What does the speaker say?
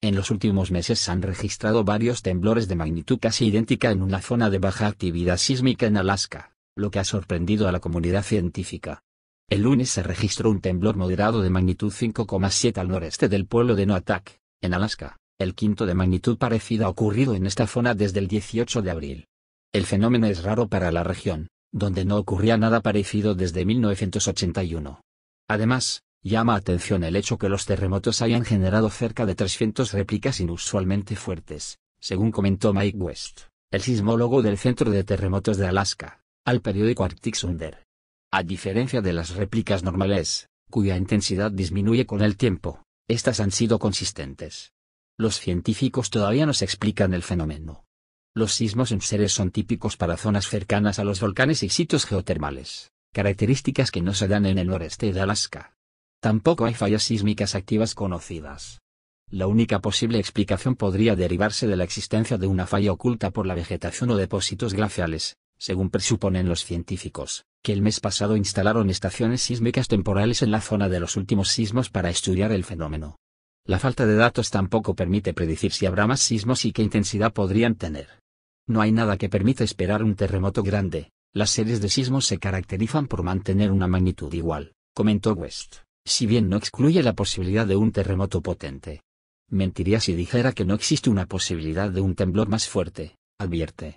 En los últimos meses se han registrado varios temblores de magnitud casi idéntica en una zona de baja actividad sísmica en Alaska, lo que ha sorprendido a la comunidad científica. El lunes se registró un temblor moderado de magnitud 5,7 al noreste del pueblo de Noatak, en Alaska, el quinto de magnitud parecida ocurrido en esta zona desde el 18 de abril. El fenómeno es raro para la región, donde no ocurría nada parecido desde 1981. Además, Llama atención el hecho que los terremotos hayan generado cerca de 300 réplicas inusualmente fuertes, según comentó Mike West, el sismólogo del Centro de Terremotos de Alaska, al periódico Arctic Sunder. A diferencia de las réplicas normales, cuya intensidad disminuye con el tiempo, estas han sido consistentes. Los científicos todavía nos explican el fenómeno. Los sismos en seres son típicos para zonas cercanas a los volcanes y sitios geotermales, características que no se dan en el noreste de Alaska. Tampoco hay fallas sísmicas activas conocidas. La única posible explicación podría derivarse de la existencia de una falla oculta por la vegetación o depósitos glaciales, según presuponen los científicos, que el mes pasado instalaron estaciones sísmicas temporales en la zona de los últimos sismos para estudiar el fenómeno. La falta de datos tampoco permite predecir si habrá más sismos y qué intensidad podrían tener. No hay nada que permita esperar un terremoto grande, las series de sismos se caracterizan por mantener una magnitud igual, comentó West si bien no excluye la posibilidad de un terremoto potente. Mentiría si dijera que no existe una posibilidad de un temblor más fuerte, advierte.